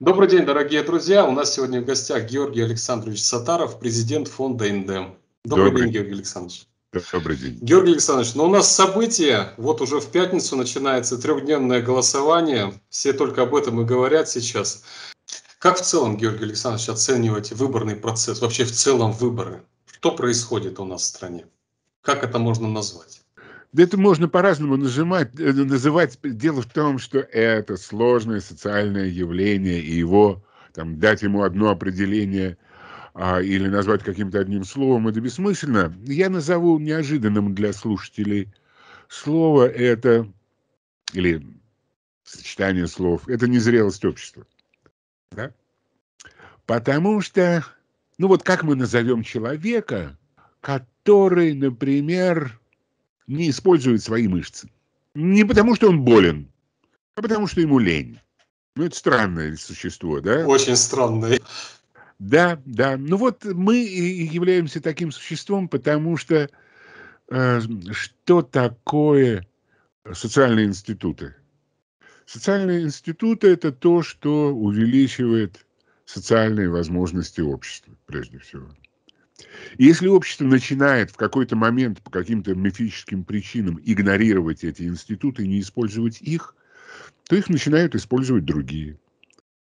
Добрый день, дорогие друзья. У нас сегодня в гостях Георгий Александрович Сатаров, президент фонда НДМ. Добрый, Добрый день, Георгий Александрович. Добрый день. Георгий Александрович, но ну у нас событие, вот уже в пятницу начинается трехдневное голосование, все только об этом и говорят сейчас. Как в целом, Георгий Александрович, оцениваете выборный процесс, вообще в целом выборы? Что происходит у нас в стране? Как это можно назвать? Да Это можно по-разному э, называть. Дело в том, что это сложное социальное явление, и его там, дать ему одно определение а, или назвать каким-то одним словом, это бессмысленно. Я назову неожиданным для слушателей слово это, или сочетание слов, это незрелость общества. Да? Потому что, ну вот как мы назовем человека, который, например, не использует свои мышцы. Не потому, что он болен, а потому, что ему лень. Ну, это странное существо, да? Очень странное. Да, да. Ну вот мы и являемся таким существом, потому что э, что такое социальные институты? Социальные институты – это то, что увеличивает социальные возможности общества, прежде всего. И если общество начинает в какой-то момент по каким-то мифическим причинам игнорировать эти институты и не использовать их, то их начинают использовать другие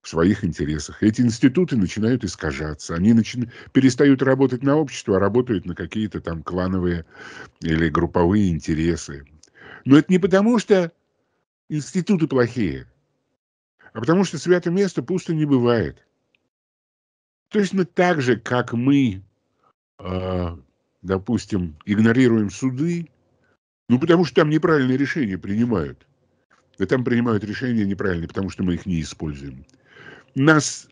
в своих интересах. Эти институты начинают искажаться. Они начи... перестают работать на общество, а работают на какие-то там клановые или групповые интересы. Но это не потому, что институты плохие, а потому что святое место пусто не бывает. Точно так же, как мы а, допустим, игнорируем суды, ну, потому что там неправильные решения принимают. Да там принимают решения неправильные, потому что мы их не используем. Нас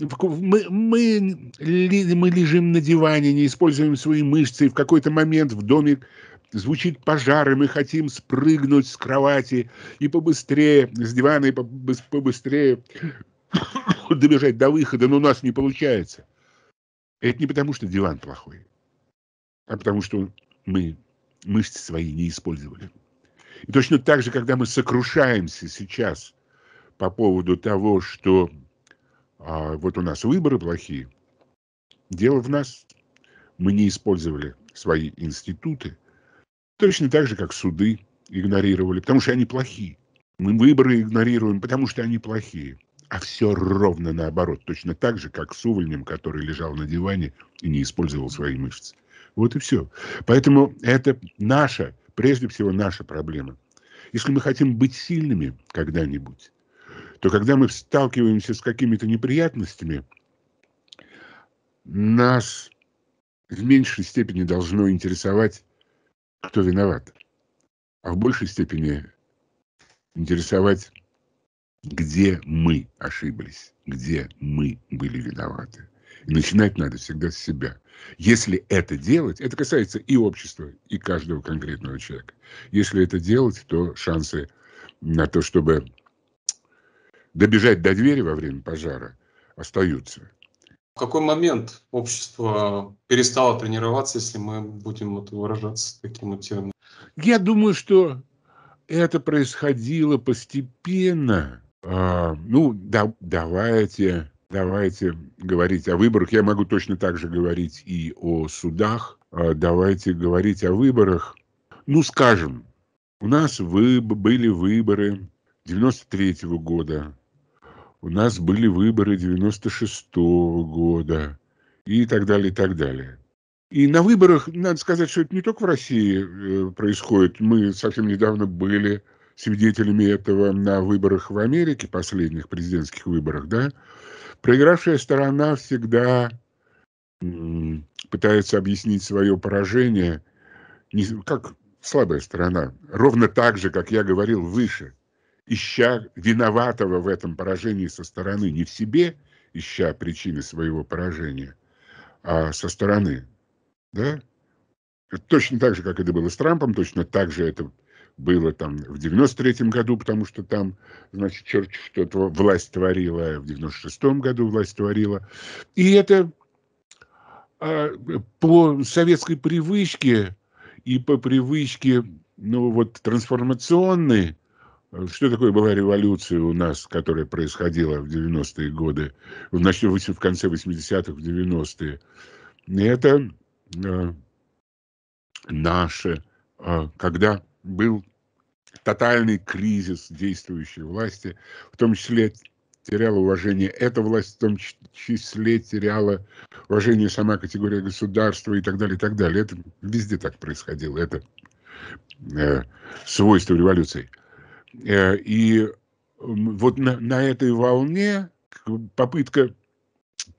мы, мы, мы лежим на диване, не используем свои мышцы, и в какой-то момент в доме звучит пожар, и мы хотим спрыгнуть с кровати и побыстрее, с дивана и побыстрее добежать до выхода, но у нас не получается. Это не потому, что диван плохой, а потому что мы мышцы свои не использовали. И точно так же, когда мы сокрушаемся сейчас по поводу того, что а, вот у нас выборы плохие, дело в нас. Мы не использовали свои институты, точно так же, как суды игнорировали, потому что они плохие. Мы выборы игнорируем, потому что они плохие а все ровно наоборот, точно так же, как с увольнем, который лежал на диване и не использовал свои мышцы. Вот и все. Поэтому это наша, прежде всего наша проблема. Если мы хотим быть сильными когда-нибудь, то когда мы сталкиваемся с какими-то неприятностями, нас в меньшей степени должно интересовать, кто виноват, а в большей степени интересовать, где мы ошиблись, где мы были виноваты. И начинать надо всегда с себя. Если это делать, это касается и общества, и каждого конкретного человека. Если это делать, то шансы на то, чтобы добежать до двери во время пожара, остаются. В какой момент общество перестало тренироваться, если мы будем вот выражаться таким вот термином? Я думаю, что это происходило постепенно. А, ну, да, давайте, давайте говорить о выборах. Я могу точно так же говорить и о судах. А, давайте говорить о выборах. Ну, скажем, у нас вы, были выборы 93 -го года, у нас были выборы 96 -го года и так далее, и так далее. И на выборах, надо сказать, что это не только в России э, происходит. Мы совсем недавно были свидетелями этого на выборах в Америке, последних президентских выборах, да, проигравшая сторона всегда пытается объяснить свое поражение не, как слабая сторона, ровно так же, как я говорил выше, ища виноватого в этом поражении со стороны, не в себе, ища причины своего поражения, а со стороны. Да? Точно так же, как это было с Трампом, точно так же это было там в 93-м году, потому что там, значит, черт что-то власть творила, в 96-м году власть творила. И это а, по советской привычке и по привычке, ну вот, трансформационной, что такое была революция у нас, которая происходила в 90-е годы, в, в конце 80-х, в 90-е? Это э, наше, э, когда был тотальный кризис действующей власти, в том числе теряла уважение эта власть, в том числе теряла уважение сама категория государства и так далее, и так далее. Это везде так происходило, это э, свойство революции. Э, и вот на, на этой волне попытка,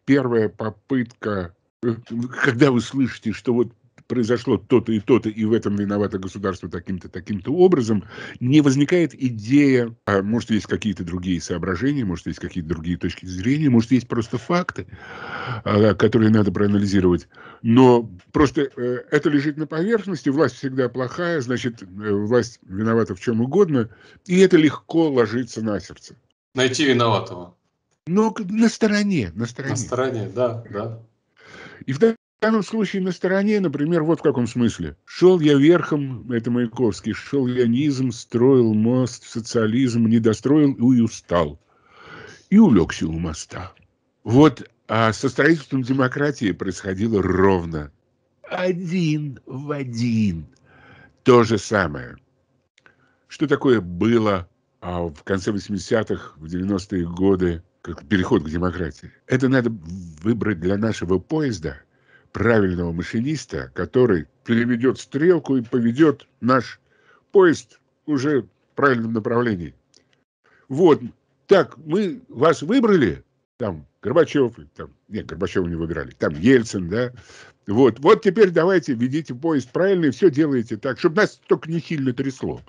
первая попытка, э, когда вы слышите, что вот произошло то-то и то-то, и в этом виновато государство таким-то, таким-то образом, не возникает идея, а может, есть какие-то другие соображения, может, есть какие-то другие точки зрения, может, есть просто факты, а, которые надо проанализировать. Но просто э, это лежит на поверхности, власть всегда плохая, значит, э, власть виновата в чем угодно, и это легко ложится на сердце. Найти виноватого. Но на стороне, на стороне. На стороне, да, да. И в в данном случае на стороне, например, вот в каком смысле. Шел я верхом, это Маяковский, шел я строил мост, социализм, не достроил и устал. И улегся у моста. Вот а со строительством демократии происходило ровно. Один в один. То же самое. Что такое было а в конце 80-х, в 90-е годы, как переход к демократии? Это надо выбрать для нашего поезда – правильного машиниста, который переведет стрелку и поведет наш поезд уже в правильном направлении. Вот, так, мы вас выбрали, там Горбачев, там, нет, Горбачева не выбирали, там Ельцин, да, вот, вот теперь давайте ведите поезд правильно и все делаете так, чтобы нас только не сильно трясло.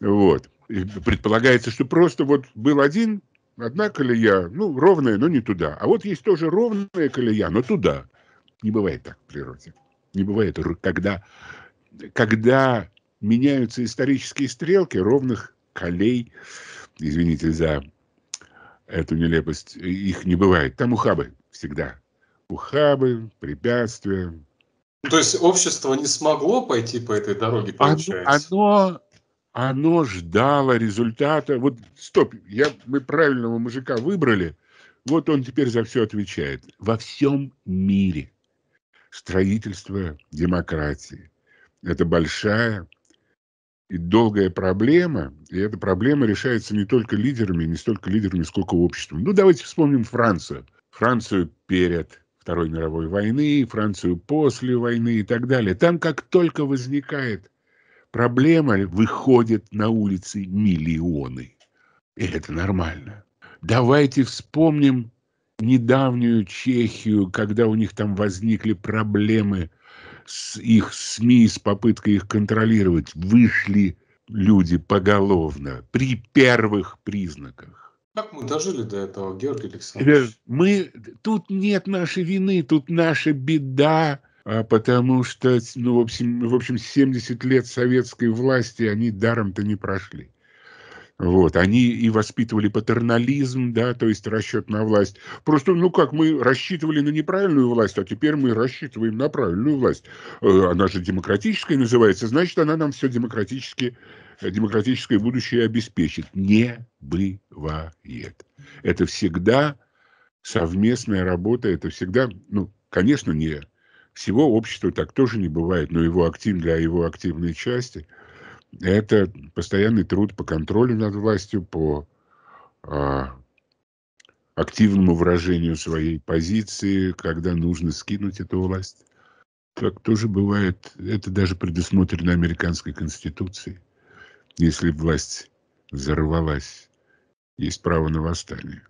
Вот. И предполагается, что просто вот был один, одна колея, ну, ровная, но не туда. А вот есть тоже ровная колея, но туда. Не бывает так в природе. Не бывает, когда, когда меняются исторические стрелки ровных колей, извините за эту нелепость, их не бывает. Там ухабы всегда. Ухабы, препятствия. Ну, то есть общество не смогло пойти по этой дороге, получается? Оно, оно ждало результата. Вот, стоп, я, мы правильного мужика выбрали, вот он теперь за все отвечает. Во всем мире строительство демократии. Это большая и долгая проблема, и эта проблема решается не только лидерами, не столько лидерами, сколько обществом. Ну, давайте вспомним Францию. Францию перед Второй мировой войны, Францию после войны и так далее. Там как только возникает проблема, выходят на улицы миллионы. И это нормально. Давайте вспомним недавнюю Чехию, когда у них там возникли проблемы с их СМИ, с попыткой их контролировать, вышли люди поголовно при первых признаках. Как мы дожили до этого, Георгий Александрович? Мы, тут нет нашей вины, тут наша беда, а потому что, ну, в общем, в общем 70 лет советской власти они даром-то не прошли. Вот. Они и воспитывали патернализм, да, то есть расчет на власть. Просто, ну как, мы рассчитывали на неправильную власть, а теперь мы рассчитываем на правильную власть. Э, она же демократическая называется, значит, она нам все демократически э, демократическое будущее обеспечит. Не бывает. Это всегда совместная работа, это всегда, ну, конечно, не всего общества так тоже не бывает, но его актив для а его активной части – это постоянный труд по контролю над властью, по а, активному выражению своей позиции, когда нужно скинуть эту власть. Так тоже бывает. Это даже предусмотрено американской конституцией. Если власть взорвалась, есть право на восстание.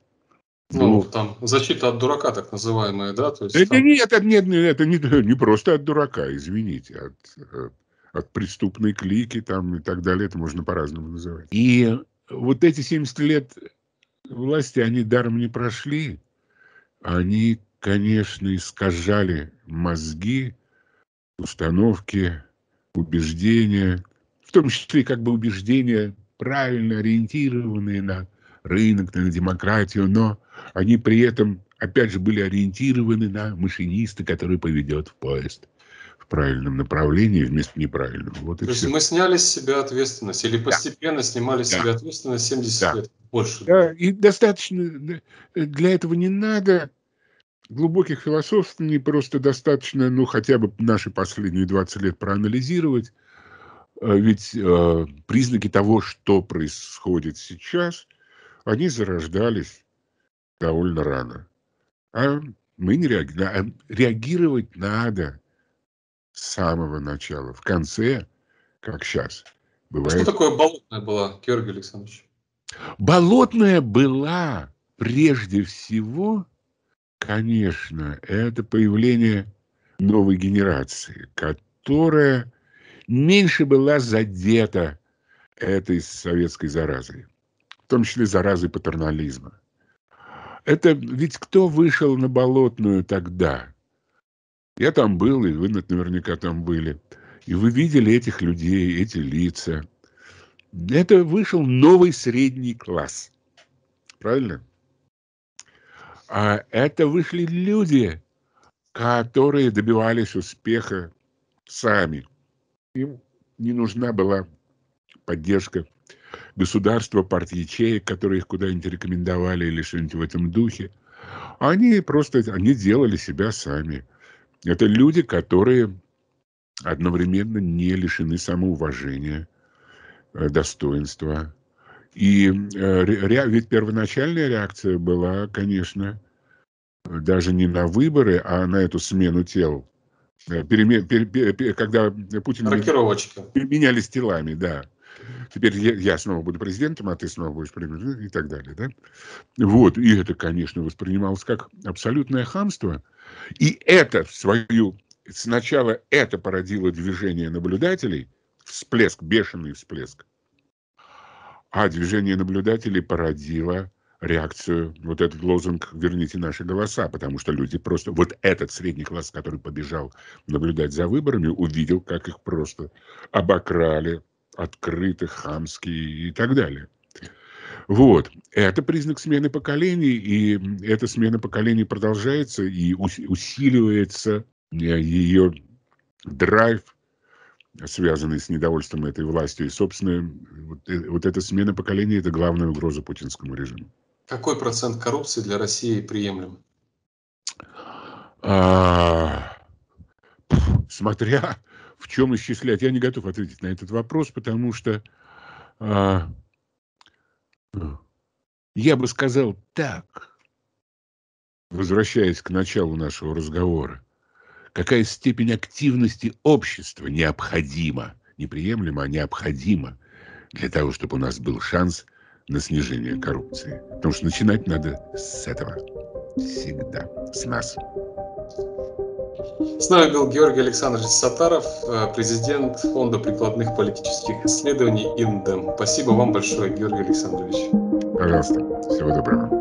Ну, ну, там защита от дурака, так называемая, да? То есть, это там... нет, это, нет, это не, не просто от дурака, извините, от, от э, от преступной клики там и так далее, это можно по-разному называть. И вот эти 70 лет власти, они даром не прошли, они, конечно, искажали мозги, установки, убеждения, в том числе как бы убеждения, правильно ориентированные на рынок, на демократию, но они при этом, опять же, были ориентированы на машиниста, который поведет в поезд в правильном направлении вместо неправильного. Вот То есть все. мы сняли с себя ответственность или постепенно да. снимали с да. себя ответственность 70 да. лет больше. Да, и достаточно э, для этого не надо глубоких философствований, просто достаточно, ну, хотя бы наши последние 20 лет проанализировать. А ведь э, признаки того, что происходит сейчас, они зарождались довольно рано. А мы не реагируем. А реагировать надо с самого начала. В конце, как сейчас, бывает... Что такое болотная была, Георгий Александрович? Болотная была прежде всего, конечно, это появление новой генерации, которая меньше была задета этой советской заразой, в том числе заразой патернализма. Это ведь кто вышел на болотную тогда? Я там был, и вы наверняка там были. И вы видели этих людей, эти лица. Это вышел новый средний класс. Правильно? А это вышли люди, которые добивались успеха сами. Им не нужна была поддержка государства, парт ячеек, которые их куда-нибудь рекомендовали или что-нибудь в этом духе. Они просто они делали себя сами. Это люди, которые одновременно не лишены самоуважения, э, достоинства. И э, ре, ведь первоначальная реакция была, конечно, даже не на выборы, а на эту смену тел. Э, переме, пер, пер, пер, когда Путин... Рокировочка. Менялись телами, да. Теперь я, я снова буду президентом, а ты снова будешь премьером и так далее. Да? Вот, и это, конечно, воспринималось как абсолютное хамство – и это свою... Сначала это породило движение наблюдателей, всплеск, бешеный всплеск. А движение наблюдателей породило реакцию, вот этот лозунг «верните наши голоса», потому что люди просто, вот этот средний класс, который побежал наблюдать за выборами, увидел, как их просто обокрали, открыто, хамские и так далее. Вот. Это признак смены поколений, и эта смена поколений продолжается и усиливается. Э, Ее драйв, связанный с недовольством этой властью. И, собственно, э, вот, эта смена поколений – это главная угроза путинскому режиму. Какой процент коррупции для России приемлем? А, смотря в чем исчислять. Я не готов ответить на этот вопрос, потому что а, я бы сказал так, возвращаясь к началу нашего разговора, какая степень активности общества необходима, неприемлема, а необходима для того, чтобы у нас был шанс на снижение коррупции. Потому что начинать надо с этого. Всегда. С нас. С нами был Георгий Александрович Сатаров, э, президент Фонда прикладных политических исследований ИНДЕМ. Спасибо вам большое, Георгий Александрович. Пожалуйста. Всего доброго.